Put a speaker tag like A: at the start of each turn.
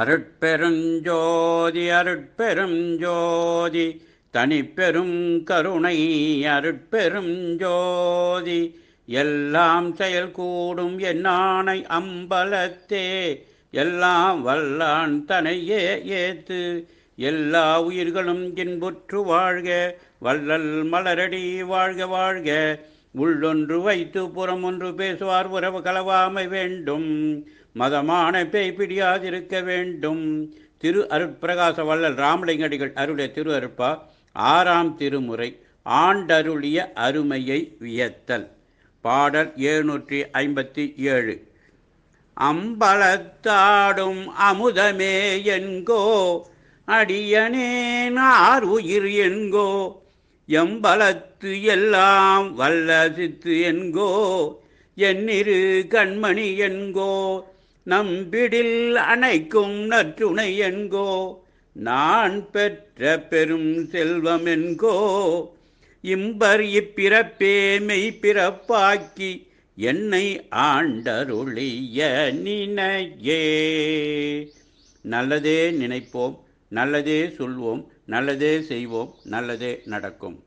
A: அருட்பெருஞ்சோதி அருட்பெரும் ஜோதி தனிப்பெரும் கருணை அருட்பெரும் ஜோதி எல்லாம் செயல் கூடும் என்னானை அம்பலத்தே எல்லாம் வல்லான் தனையே ஏத்து எல்லா உயிர்களும் இன்புற்று வாழ்க வள்ளல் மலரடி வாழ்க வாழ்க உள்ளொன்று வைத்து புறமொன்று பேசுவார் உறவு கலவாமை வேண்டும் மதமான பேய் பிடியாதிருக்க வேண்டும் திரு அருட்பிரகாச வள்ளல் ராமலிங்கடிகள் அருளிய திரு அருப்பா ஆறாம் திருமுறை ஆண்டருளிய அருமையை வியத்தல் பாடல் எழுநூற்றி ஐம்பத்தி ஏழு அம்பலத்தாடும் அமுதமே என்கோ அடியனேன் ஆர் உயிர் என்கோ எம்பலத்து எல்லாம் வல்ல சித்து என்கோ என்னிரு கண்மணி என்கோ நம்பிடில் அணைக்கும் நற்றுணை என்கோ நான் பெற்ற பெரும் செல்வம் என்கோ இம்பர் இப்பிறப்பே மெய்ப்பிறப்பாக்கி என்னை ஆண்டருளிய நினையே நல்லதே நினைப்போம் நல்லதே சொல்வோம் நல்லதே செய்வோம் நல்லதே நடக்கும்